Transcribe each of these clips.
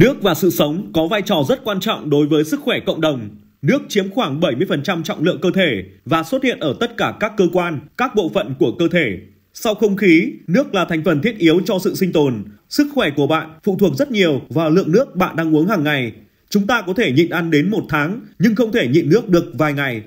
Nước và sự sống có vai trò rất quan trọng đối với sức khỏe cộng đồng. Nước chiếm khoảng 70% trọng lượng cơ thể và xuất hiện ở tất cả các cơ quan, các bộ phận của cơ thể. Sau không khí, nước là thành phần thiết yếu cho sự sinh tồn. Sức khỏe của bạn phụ thuộc rất nhiều vào lượng nước bạn đang uống hàng ngày. Chúng ta có thể nhịn ăn đến một tháng nhưng không thể nhịn nước được vài ngày.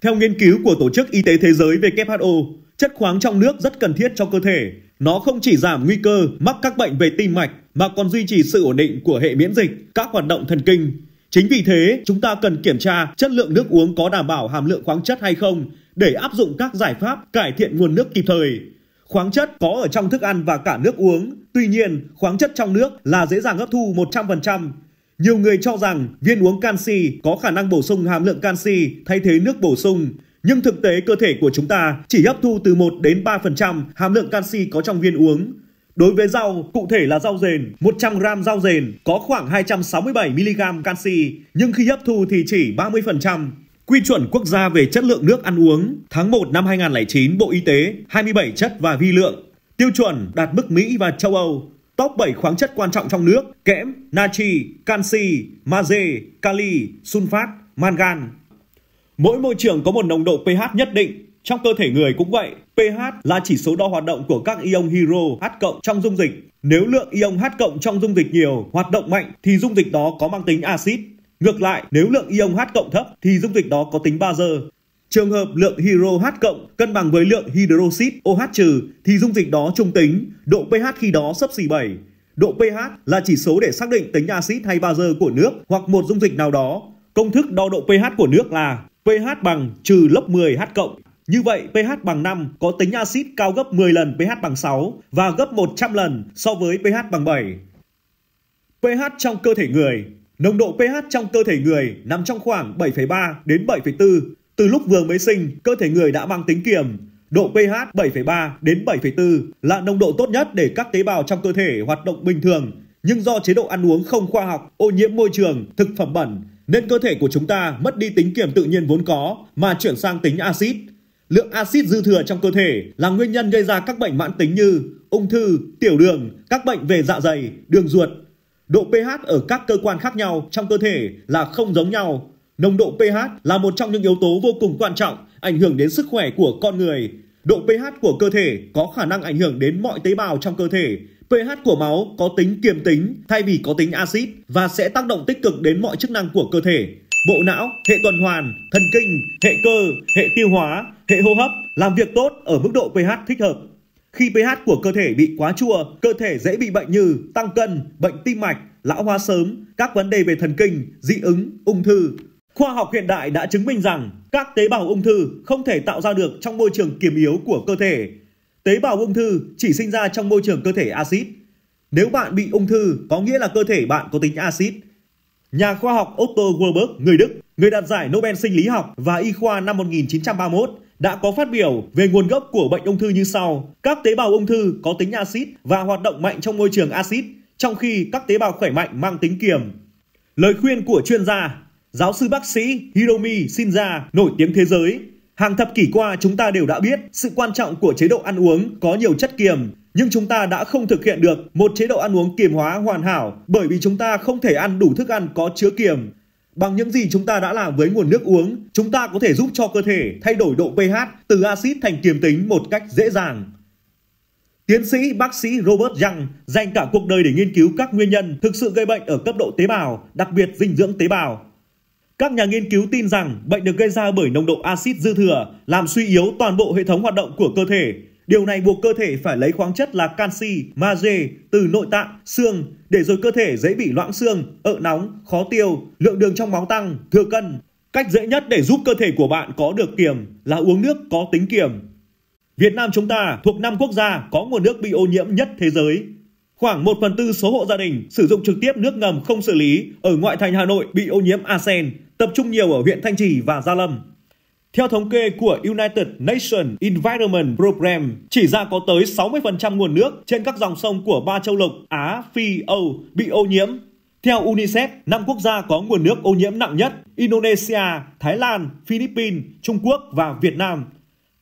Theo nghiên cứu của Tổ chức Y tế Thế giới WHO, chất khoáng trong nước rất cần thiết cho cơ thể. Nó không chỉ giảm nguy cơ mắc các bệnh về tim mạch mà còn duy trì sự ổn định của hệ miễn dịch, các hoạt động thần kinh. Chính vì thế, chúng ta cần kiểm tra chất lượng nước uống có đảm bảo hàm lượng khoáng chất hay không để áp dụng các giải pháp cải thiện nguồn nước kịp thời. Khoáng chất có ở trong thức ăn và cả nước uống, tuy nhiên khoáng chất trong nước là dễ dàng hấp thu 100%. Nhiều người cho rằng viên uống canxi có khả năng bổ sung hàm lượng canxi thay thế nước bổ sung, nhưng thực tế cơ thể của chúng ta chỉ hấp thu từ 1 đến 3% hàm lượng canxi có trong viên uống. Đối với rau, cụ thể là rau rền, 100 g rau dền có khoảng 267 mg canxi, nhưng khi hấp thu thì chỉ 30%. Quy chuẩn quốc gia về chất lượng nước ăn uống tháng 1 năm 2009 Bộ Y tế 27 chất và vi lượng. Tiêu chuẩn đạt mức Mỹ và châu Âu. Top 7 khoáng chất quan trọng trong nước: kẽm, natri, canxi, magie, kali, sunfat, mangan. Mỗi môi trường có một nồng độ pH nhất định trong cơ thể người cũng vậy, pH là chỉ số đo hoạt động của các ion hydro H cộng trong dung dịch. Nếu lượng ion H cộng trong dung dịch nhiều, hoạt động mạnh thì dung dịch đó có mang tính axit. Ngược lại, nếu lượng ion H cộng thấp thì dung dịch đó có tính bazơ. Trường hợp lượng hydro H cộng cân bằng với lượng hydroxit OH trừ thì dung dịch đó trung tính, độ pH khi đó sấp xỉ 7. Độ pH là chỉ số để xác định tính axit hay bazơ của nước hoặc một dung dịch nào đó. Công thức đo độ pH của nước là pH bằng trừ lớp 10 H cộng. Như vậy, pH bằng 5 có tính axit cao gấp 10 lần pH bằng 6 và gấp 100 lần so với pH bằng 7. pH trong cơ thể người Nồng độ pH trong cơ thể người nằm trong khoảng 7,3 đến 7,4. Từ lúc vừa mới sinh, cơ thể người đã mang tính kiềm. Độ pH 7,3 đến 7,4 là nồng độ tốt nhất để các tế bào trong cơ thể hoạt động bình thường. Nhưng do chế độ ăn uống không khoa học, ô nhiễm môi trường, thực phẩm bẩn, nên cơ thể của chúng ta mất đi tính kiềm tự nhiên vốn có mà chuyển sang tính axit Lượng axit dư thừa trong cơ thể là nguyên nhân gây ra các bệnh mãn tính như ung thư, tiểu đường, các bệnh về dạ dày, đường ruột. Độ pH ở các cơ quan khác nhau trong cơ thể là không giống nhau. Nồng độ pH là một trong những yếu tố vô cùng quan trọng ảnh hưởng đến sức khỏe của con người. Độ pH của cơ thể có khả năng ảnh hưởng đến mọi tế bào trong cơ thể. pH của máu có tính kiềm tính thay vì có tính axit và sẽ tác động tích cực đến mọi chức năng của cơ thể bộ não, hệ tuần hoàn, thần kinh, hệ cơ, hệ tiêu hóa, hệ hô hấp làm việc tốt ở mức độ pH thích hợp. Khi pH của cơ thể bị quá chua, cơ thể dễ bị bệnh như tăng cân, bệnh tim mạch, lão hóa sớm, các vấn đề về thần kinh, dị ứng, ung thư. Khoa học hiện đại đã chứng minh rằng các tế bào ung thư không thể tạo ra được trong môi trường kiềm yếu của cơ thể. Tế bào ung thư chỉ sinh ra trong môi trường cơ thể axit. Nếu bạn bị ung thư, có nghĩa là cơ thể bạn có tính axit nhà khoa học Otto Warburg, người Đức, người đạt giải Nobel sinh lý học và y khoa năm 1931, đã có phát biểu về nguồn gốc của bệnh ung thư như sau. Các tế bào ung thư có tính axit và hoạt động mạnh trong môi trường axit, trong khi các tế bào khỏe mạnh mang tính kiềm. Lời khuyên của chuyên gia, giáo sư bác sĩ Hiromi Shinza nổi tiếng thế giới. Hàng thập kỷ qua chúng ta đều đã biết sự quan trọng của chế độ ăn uống có nhiều chất kiềm nhưng chúng ta đã không thực hiện được một chế độ ăn uống kiềm hóa hoàn hảo bởi vì chúng ta không thể ăn đủ thức ăn có chứa kiềm. Bằng những gì chúng ta đã làm với nguồn nước uống, chúng ta có thể giúp cho cơ thể thay đổi độ pH từ axit thành kiềm tính một cách dễ dàng. Tiến sĩ bác sĩ Robert Young dành cả cuộc đời để nghiên cứu các nguyên nhân thực sự gây bệnh ở cấp độ tế bào, đặc biệt dinh dưỡng tế bào. Các nhà nghiên cứu tin rằng bệnh được gây ra bởi nồng độ axit dư thừa, làm suy yếu toàn bộ hệ thống hoạt động của cơ thể, Điều này buộc cơ thể phải lấy khoáng chất là canxi, magie từ nội tạng, xương để rồi cơ thể dễ bị loãng xương, ợ nóng, khó tiêu, lượng đường trong máu tăng, thừa cân. Cách dễ nhất để giúp cơ thể của bạn có được kiềm là uống nước có tính kiềm. Việt Nam chúng ta thuộc 5 quốc gia có nguồn nước bị ô nhiễm nhất thế giới. Khoảng 1 phần tư số hộ gia đình sử dụng trực tiếp nước ngầm không xử lý ở ngoại thành Hà Nội bị ô nhiễm arsen, tập trung nhiều ở huyện Thanh Trì và Gia Lâm. Theo thống kê của United Nations Environment Program, chỉ ra có tới 60% nguồn nước trên các dòng sông của ba châu lục Á, Phi, Âu bị ô nhiễm. Theo UNICEF, năm quốc gia có nguồn nước ô nhiễm nặng nhất Indonesia, Thái Lan, Philippines, Trung Quốc và Việt Nam.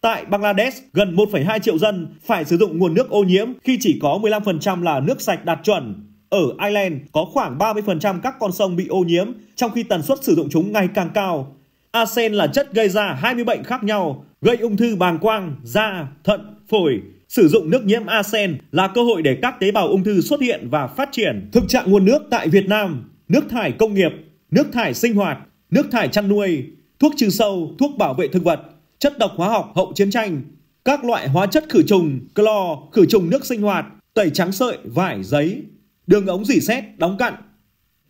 Tại Bangladesh, gần 1,2 triệu dân phải sử dụng nguồn nước ô nhiễm khi chỉ có 15% là nước sạch đạt chuẩn. Ở Ireland có khoảng 30% các con sông bị ô nhiễm, trong khi tần suất sử dụng chúng ngày càng cao. Arsen là chất gây ra 20 bệnh khác nhau, gây ung thư bàng quang, da, thận, phổi. Sử dụng nước nhiễm arsen là cơ hội để các tế bào ung thư xuất hiện và phát triển. Thực trạng nguồn nước tại Việt Nam, nước thải công nghiệp, nước thải sinh hoạt, nước thải chăn nuôi, thuốc trừ sâu, thuốc bảo vệ thực vật, chất độc hóa học hậu chiến tranh, các loại hóa chất khử trùng, clo, khử trùng nước sinh hoạt, tẩy trắng sợi, vải, giấy, đường ống dỉ sét, đóng cặn.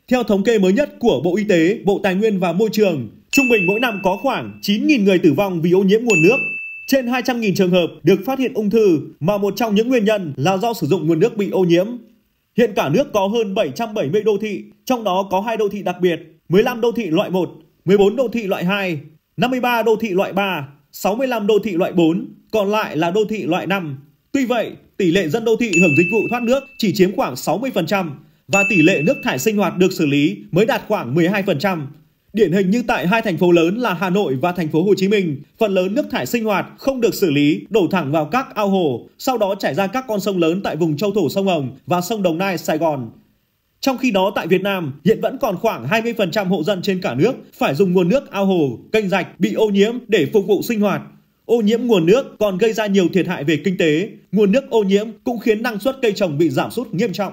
Theo thống kê mới nhất của Bộ Y tế, Bộ Tài nguyên và Môi trường, Trung bình mỗi năm có khoảng 9.000 người tử vong vì ô nhiễm nguồn nước. Trên 200.000 trường hợp được phát hiện ung thư mà một trong những nguyên nhân là do sử dụng nguồn nước bị ô nhiễm. Hiện cả nước có hơn 770 đô thị, trong đó có 2 đô thị đặc biệt, 15 đô thị loại 1, 14 đô thị loại 2, 53 đô thị loại 3, 65 đô thị loại 4, còn lại là đô thị loại 5. Tuy vậy, tỷ lệ dân đô thị hưởng dịch vụ thoát nước chỉ chiếm khoảng 60% và tỷ lệ nước thải sinh hoạt được xử lý mới đạt khoảng 12%. Điển hình như tại hai thành phố lớn là Hà Nội và thành phố Hồ Chí Minh, phần lớn nước thải sinh hoạt không được xử lý, đổ thẳng vào các ao hồ, sau đó chảy ra các con sông lớn tại vùng châu thổ sông Hồng và sông Đồng Nai, Sài Gòn. Trong khi đó tại Việt Nam, hiện vẫn còn khoảng 20% hộ dân trên cả nước phải dùng nguồn nước ao hồ, kênh rạch bị ô nhiễm để phục vụ sinh hoạt. Ô nhiễm nguồn nước còn gây ra nhiều thiệt hại về kinh tế, nguồn nước ô nhiễm cũng khiến năng suất cây trồng bị giảm sút nghiêm trọng.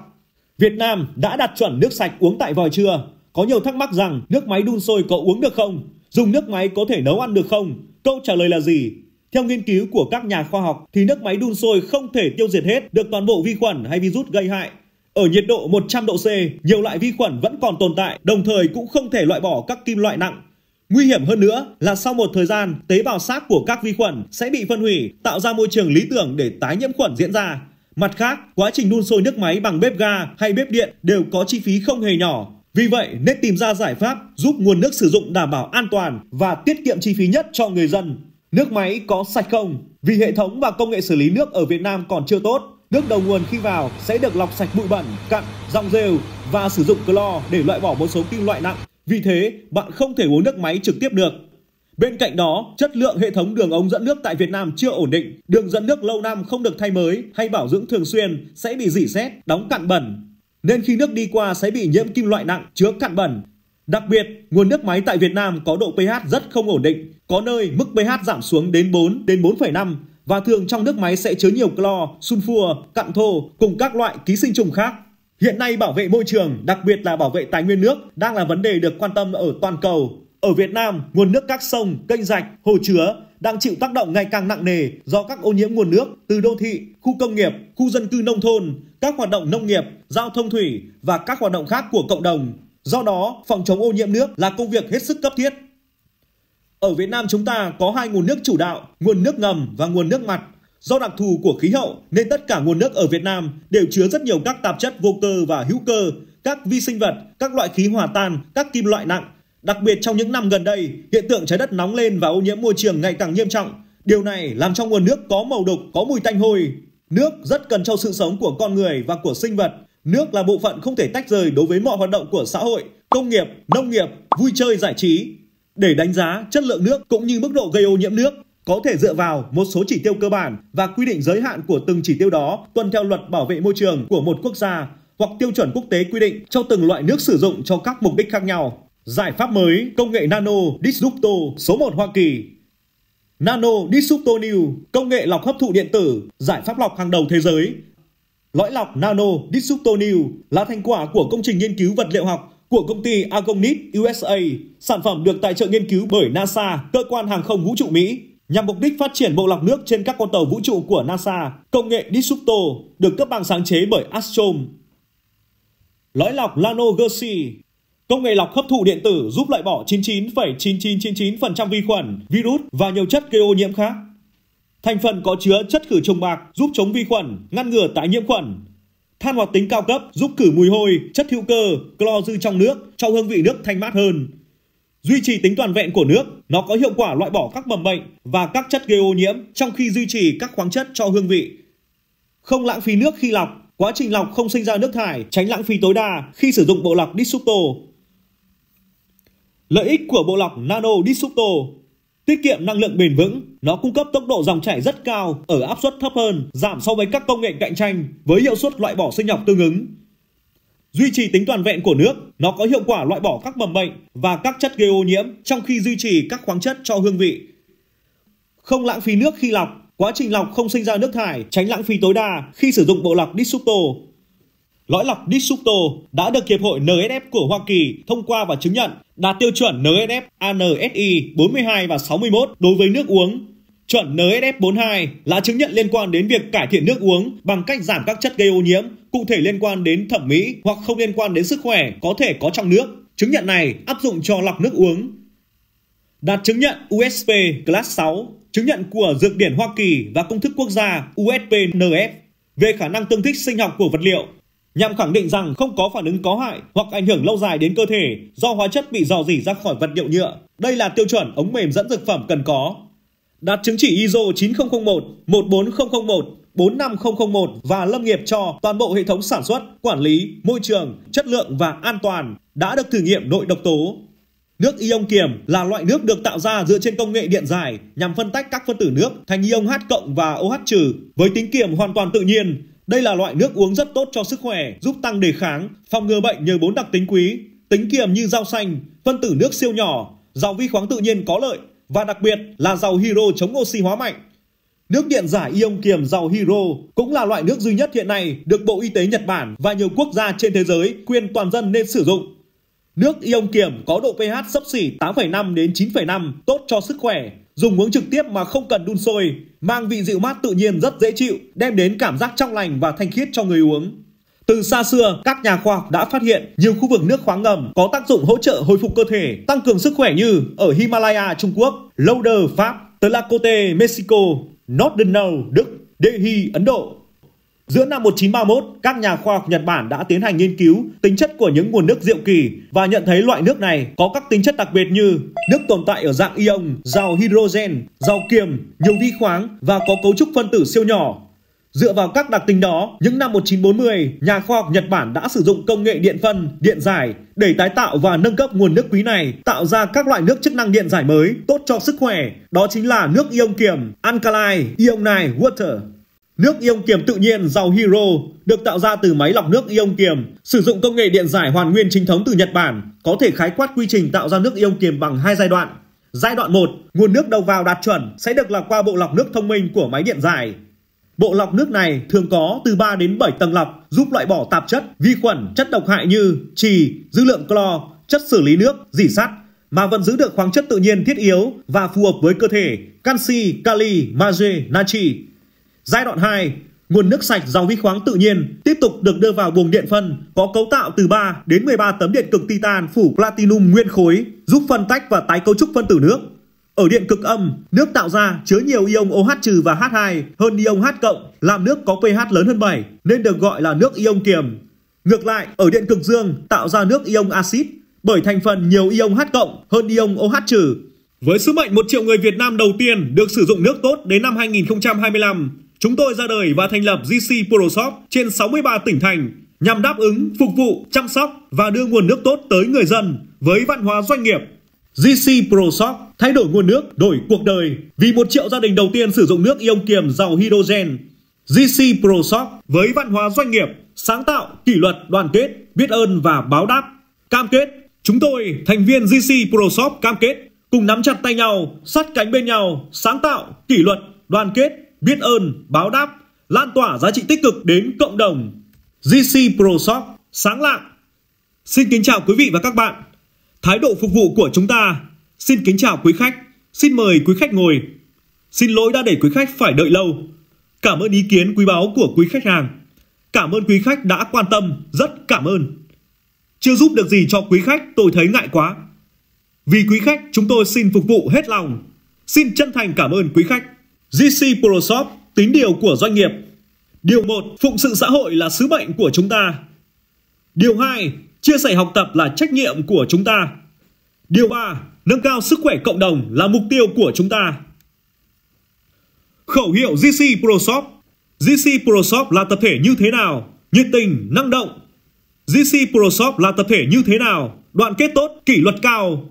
Việt Nam đã đạt chuẩn nước sạch uống tại vòi chưa. Có nhiều thắc mắc rằng nước máy đun sôi có uống được không? Dùng nước máy có thể nấu ăn được không? Câu trả lời là gì? Theo nghiên cứu của các nhà khoa học thì nước máy đun sôi không thể tiêu diệt hết được toàn bộ vi khuẩn hay virus gây hại. Ở nhiệt độ 100 độ C, nhiều loại vi khuẩn vẫn còn tồn tại, đồng thời cũng không thể loại bỏ các kim loại nặng. Nguy hiểm hơn nữa là sau một thời gian, tế bào xác của các vi khuẩn sẽ bị phân hủy, tạo ra môi trường lý tưởng để tái nhiễm khuẩn diễn ra. Mặt khác, quá trình đun sôi nước máy bằng bếp ga hay bếp điện đều có chi phí không hề nhỏ, vì vậy, nên tìm ra giải pháp giúp nguồn nước sử dụng đảm bảo an toàn và tiết kiệm chi phí nhất cho người dân. Nước máy có sạch không? Vì hệ thống và công nghệ xử lý nước ở Việt Nam còn chưa tốt, nước đầu nguồn khi vào sẽ được lọc sạch bụi bẩn, cặn, rong rêu và sử dụng clo để loại bỏ một số kim loại nặng. Vì thế, bạn không thể uống nước máy trực tiếp được. Bên cạnh đó, chất lượng hệ thống đường ống dẫn nước tại Việt Nam chưa ổn định, đường dẫn nước lâu năm không được thay mới hay bảo dưỡng thường xuyên sẽ bị rỉ sét, đóng cặn bẩn, nên khi nước đi qua sẽ bị nhiễm kim loại nặng chứa cặn bẩn. Đặc biệt, nguồn nước máy tại Việt Nam có độ pH rất không ổn định, có nơi mức pH giảm xuống đến 4 đến 4,5 và thường trong nước máy sẽ chứa nhiều clo, sunfua, cặn thô cùng các loại ký sinh trùng khác. Hiện nay bảo vệ môi trường, đặc biệt là bảo vệ tài nguyên nước đang là vấn đề được quan tâm ở toàn cầu. Ở Việt Nam, nguồn nước các sông, kênh rạch, hồ chứa đang chịu tác động ngày càng nặng nề do các ô nhiễm nguồn nước từ đô thị, khu công nghiệp, khu dân cư nông thôn, các hoạt động nông nghiệp, giao thông thủy và các hoạt động khác của cộng đồng. Do đó, phòng chống ô nhiễm nước là công việc hết sức cấp thiết. Ở Việt Nam chúng ta có hai nguồn nước chủ đạo, nguồn nước ngầm và nguồn nước mặt. Do đặc thù của khí hậu nên tất cả nguồn nước ở Việt Nam đều chứa rất nhiều các tạp chất vô cơ và hữu cơ, các vi sinh vật, các loại khí hòa tan, các kim loại nặng. Đặc biệt trong những năm gần đây, hiện tượng trái đất nóng lên và ô nhiễm môi trường ngày càng nghiêm trọng. Điều này làm cho nguồn nước có màu đục, có mùi tanh hôi, Nước rất cần cho sự sống của con người và của sinh vật. Nước là bộ phận không thể tách rời đối với mọi hoạt động của xã hội, công nghiệp, nông nghiệp, vui chơi giải trí. Để đánh giá chất lượng nước cũng như mức độ gây ô nhiễm nước, có thể dựa vào một số chỉ tiêu cơ bản và quy định giới hạn của từng chỉ tiêu đó tuân theo luật bảo vệ môi trường của một quốc gia hoặc tiêu chuẩn quốc tế quy định cho từng loại nước sử dụng cho các mục đích khác nhau. Giải pháp mới, công nghệ nano disruptor số 1 Hoa Kỳ Nano Disruptonil, công nghệ lọc hấp thụ điện tử, giải pháp lọc hàng đầu thế giới. Lõi lọc Nano Disruptonil là thành quả của công trình nghiên cứu vật liệu học của công ty Agonit USA. Sản phẩm được tài trợ nghiên cứu bởi NASA, cơ quan hàng không vũ trụ Mỹ. Nhằm mục đích phát triển bộ lọc nước trên các con tàu vũ trụ của NASA, công nghệ Disrupto được cấp bằng sáng chế bởi Astrom. Lõi lọc Nano Gersi Công nghệ lọc hấp thụ điện tử giúp loại bỏ 99,9999% vi khuẩn, virus và nhiều chất gây ô nhiễm khác. Thành phần có chứa chất khử trùng bạc giúp chống vi khuẩn, ngăn ngừa tái nhiễm khuẩn. Than hoạt tính cao cấp giúp khử mùi hôi, chất hữu cơ, clo dư trong nước cho hương vị nước thanh mát hơn. Duy trì tính toàn vẹn của nước, nó có hiệu quả loại bỏ các mầm bệnh và các chất gây ô nhiễm trong khi duy trì các khoáng chất cho hương vị. Không lãng phí nước khi lọc, quá trình lọc không sinh ra nước thải, tránh lãng phí tối đa khi sử dụng bộ lọc Disucto Lợi ích của bộ lọc Nano Disruptor Tiết kiệm năng lượng bền vững, nó cung cấp tốc độ dòng chảy rất cao ở áp suất thấp hơn, giảm so với các công nghệ cạnh tranh với hiệu suất loại bỏ sinh học tương ứng. Duy trì tính toàn vẹn của nước, nó có hiệu quả loại bỏ các mầm bệnh và các chất gây ô nhiễm trong khi duy trì các khoáng chất cho hương vị. Không lãng phí nước khi lọc, quá trình lọc không sinh ra nước thải, tránh lãng phí tối đa khi sử dụng bộ lọc Disruptor Lõi lọc Disucto đã được Hiệp hội NSF của Hoa Kỳ thông qua và chứng nhận đạt tiêu chuẩn NSF ANSI 42 và 61 đối với nước uống. Chuẩn NSF 42 là chứng nhận liên quan đến việc cải thiện nước uống bằng cách giảm các chất gây ô nhiễm, cụ thể liên quan đến thẩm mỹ hoặc không liên quan đến sức khỏe có thể có trong nước. Chứng nhận này áp dụng cho lọc nước uống. Đạt chứng nhận USP Class 6, chứng nhận của Dược điển Hoa Kỳ và Công thức Quốc gia USP-NF về khả năng tương thích sinh học của vật liệu nhằm khẳng định rằng không có phản ứng có hại hoặc ảnh hưởng lâu dài đến cơ thể do hóa chất bị rò rỉ ra khỏi vật liệu nhựa. Đây là tiêu chuẩn ống mềm dẫn dược phẩm cần có. Đạt chứng chỉ ISO 9001, 14001, 45001 và lâm nghiệp cho toàn bộ hệ thống sản xuất, quản lý, môi trường, chất lượng và an toàn đã được thử nghiệm nội độc tố. Nước ion kiềm là loại nước được tạo ra dựa trên công nghệ điện giải nhằm phân tách các phân tử nước thành ion H cộng và OH trừ với tính kiềm hoàn toàn tự nhiên đây là loại nước uống rất tốt cho sức khỏe, giúp tăng đề kháng, phòng ngừa bệnh nhờ bốn đặc tính quý, tính kiềm như rau xanh, phân tử nước siêu nhỏ, giàu vi khoáng tự nhiên có lợi và đặc biệt là giàu hydro chống oxy hóa mạnh. Nước điện giải ion kiềm giàu hydro cũng là loại nước duy nhất hiện nay được Bộ Y tế Nhật Bản và nhiều quốc gia trên thế giới khuyên toàn dân nên sử dụng. Nước ion kiềm có độ pH sấp xỉ 8,5 đến 9,5, tốt cho sức khỏe, dùng uống trực tiếp mà không cần đun sôi, mang vị dịu mát tự nhiên rất dễ chịu, đem đến cảm giác trong lành và thanh khiết cho người uống. Từ xa xưa, các nhà khoa học đã phát hiện nhiều khu vực nước khoáng ngầm có tác dụng hỗ trợ hồi phục cơ thể, tăng cường sức khỏe như ở Himalaya Trung Quốc, Lauder Pháp, Tlacote Mexico, Northern Đức, Delhi Ấn Độ Giữa năm 1931, các nhà khoa học Nhật Bản đã tiến hành nghiên cứu tính chất của những nguồn nước diệu kỳ và nhận thấy loại nước này có các tính chất đặc biệt như nước tồn tại ở dạng ion, giàu hydrogen, giàu kiềm, nhiều vi khoáng và có cấu trúc phân tử siêu nhỏ. Dựa vào các đặc tính đó, những năm 1940, nhà khoa học Nhật Bản đã sử dụng công nghệ điện phân, điện giải để tái tạo và nâng cấp nguồn nước quý này, tạo ra các loại nước chức năng điện giải mới tốt cho sức khỏe. Đó chính là nước ion kiềm, alkaline, ion này, water. Nước ion kiềm tự nhiên giàu Hero được tạo ra từ máy lọc nước ion kiềm, sử dụng công nghệ điện giải hoàn nguyên chính thống từ Nhật Bản, có thể khái quát quy trình tạo ra nước ion kiềm bằng hai giai đoạn. Giai đoạn 1, nguồn nước đầu vào đạt chuẩn sẽ được lọc qua bộ lọc nước thông minh của máy điện giải. Bộ lọc nước này thường có từ 3 đến 7 tầng lọc giúp loại bỏ tạp chất, vi khuẩn, chất độc hại như trì, dư lượng clo, chất xử lý nước, rỉ sắt mà vẫn giữ được khoáng chất tự nhiên thiết yếu và phù hợp với cơ thể canxi, kali, magie, natri Giai đoạn 2, nguồn nước sạch dòng vi khoáng tự nhiên tiếp tục được đưa vào buồng điện phân có cấu tạo từ 3 đến 13 tấm điện cực titan phủ platinum nguyên khối, giúp phân tách và tái cấu trúc phân tử nước. Ở điện cực âm, nước tạo ra chứa nhiều ion OH trừ và H2 hơn ion H cộng, làm nước có pH lớn hơn 7 nên được gọi là nước ion kiềm. Ngược lại, ở điện cực dương tạo ra nước ion axit bởi thành phần nhiều ion H cộng hơn ion OH trừ. Với sứ mệnh một triệu người Việt Nam đầu tiên được sử dụng nước tốt đến năm 2025, chúng tôi ra đời và thành lập GC Pro Shop trên 63 tỉnh thành nhằm đáp ứng, phục vụ, chăm sóc và đưa nguồn nước tốt tới người dân với văn hóa doanh nghiệp. GC Pro thay đổi nguồn nước, đổi cuộc đời vì một triệu gia đình đầu tiên sử dụng nước ion kiềm giàu hydrogen. GC Pro với văn hóa doanh nghiệp, sáng tạo, kỷ luật, đoàn kết, biết ơn và báo đáp. Cam kết, chúng tôi, thành viên GC Pro cam kết cùng nắm chặt tay nhau, sát cánh bên nhau, sáng tạo, kỷ luật, đoàn kết, biết ơn, báo đáp, lan tỏa giá trị tích cực đến cộng đồng. GC ProShop sáng lạng. Xin kính chào quý vị và các bạn. Thái độ phục vụ của chúng ta. Xin kính chào quý khách. Xin mời quý khách ngồi. Xin lỗi đã để quý khách phải đợi lâu. Cảm ơn ý kiến quý báu của quý khách hàng. Cảm ơn quý khách đã quan tâm, rất cảm ơn. Chưa giúp được gì cho quý khách tôi thấy ngại quá. Vì quý khách chúng tôi xin phục vụ hết lòng. Xin chân thành cảm ơn quý khách. GC ProShop tính điều của doanh nghiệp. Điều 1, phụng sự xã hội là sứ mệnh của chúng ta. Điều 2, chia sẻ học tập là trách nhiệm của chúng ta. Điều 3, nâng cao sức khỏe cộng đồng là mục tiêu của chúng ta. Khẩu hiệu GC ProShop GC ProShop là tập thể như thế nào? Nhiệt tình, năng động. GC ProShop là tập thể như thế nào? Đoàn kết tốt, kỷ luật cao.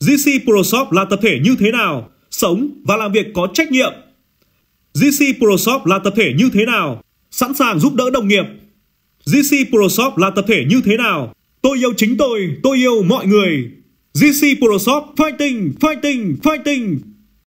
GC ProShop là tập thể như thế nào? sống và làm việc có trách nhiệm. GC ProShop là tập thể như thế nào? Sẵn sàng giúp đỡ đồng nghiệp. GC ProShop là tập thể như thế nào? Tôi yêu chính tôi, tôi yêu mọi người. GC ProShop fighting, fighting, fighting.